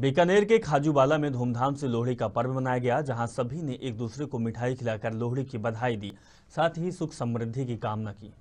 बीकानेर के खाजूबाला में धूमधाम से लोहड़ी का पर्व मनाया गया जहां सभी ने एक दूसरे को मिठाई खिलाकर लोहड़ी की बधाई दी साथ ही सुख समृद्धि की कामना की